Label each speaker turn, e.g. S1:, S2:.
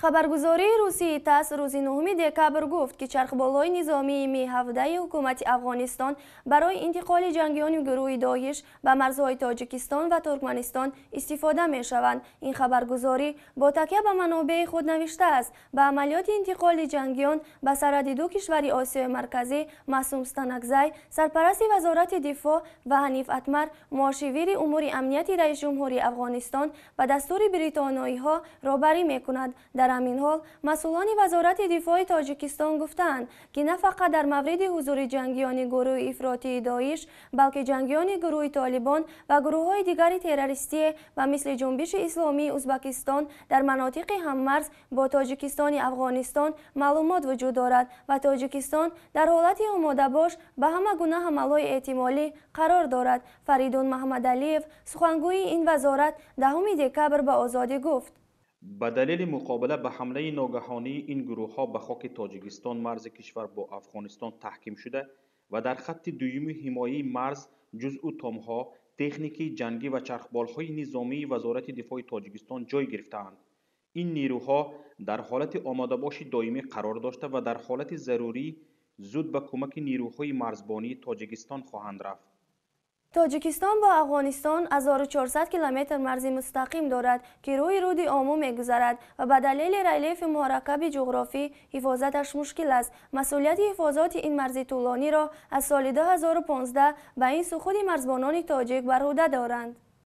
S1: хабаргузории русии тасс рӯзи 9 декабр гуфт ки чархболои низомии ми 17 ҳукумати афғонистон барои интиқоли ҷангиёни гурӯҳи доиш ба марзҳои тоҷикистон ва туркманистон истифода мешаванд ин хабаргузорӣ бо такя ба манобеи худ навиштааст ба амалиёти интиқоли ҷангиён ба сарҳади ду кишвари осиёи марказӣ масум станакзай сарпарасти вазорати дифоъ ва ҳаниф атмар муошивири умури амнияти раисҷумҳурии афғонистон ба дастури бритониёиҳо робарӣ мекунад дар дар ҳамин ҳол масъулони вазорати дифои тоҷикистон гуфтаанд ки на фақат дар мавриди ҳузури ҷангиёни гурӯҳи ифротии доиш балки ҷангиёни гурӯҳи толибон ва гурӯҳҳои дигари террористӣ ва мисли ҷунбиши исломии узбакистон дар манотиқи ҳаммарз бо тоҷикистони афғонистон маълумот вуҷуд дорад ва тоҷикистон дар ҳолати омодабош ба ҳама гуна ҳамалҳои эҳтимолӣ қарор дорад фаридун маҳмадалиев сухангӯи ин вазорат даҳ декабр ба озодӣ гуфт
S2: ба далели муқобила ба ҳамлаи ногаҳонии ин гурӯҳҳо ба хоки тоҷикистон марзи кишвар бо афғонистон таҳким шуда ва дар хатти дуюми ҳимояи марз ҷузъу томҳо техникии ҷангӣ ва чархболҳои низомии вазорати дифои тоҷикистон ҷой гирифтаанд ин нирӯҳо дар ҳолати омодабоши доимӣ қарор дошта ва дар ҳолати зарурӣ зуд ба кӯмаки нирӯҳои марзбонии тоҷикистон хоҳанд рафт
S1: تاجیکستان با افغانستان 1400 کیلومتر مرز مستقیم دارد که روی رودی آمو میگذرد و به دلیل ریلیف مرکب جغرافی حفاظتش مشکل است مسئولیت حفاظت این مرز طولانی را از سال 2015 به این سخود مرزبانان تاجیک بر دارند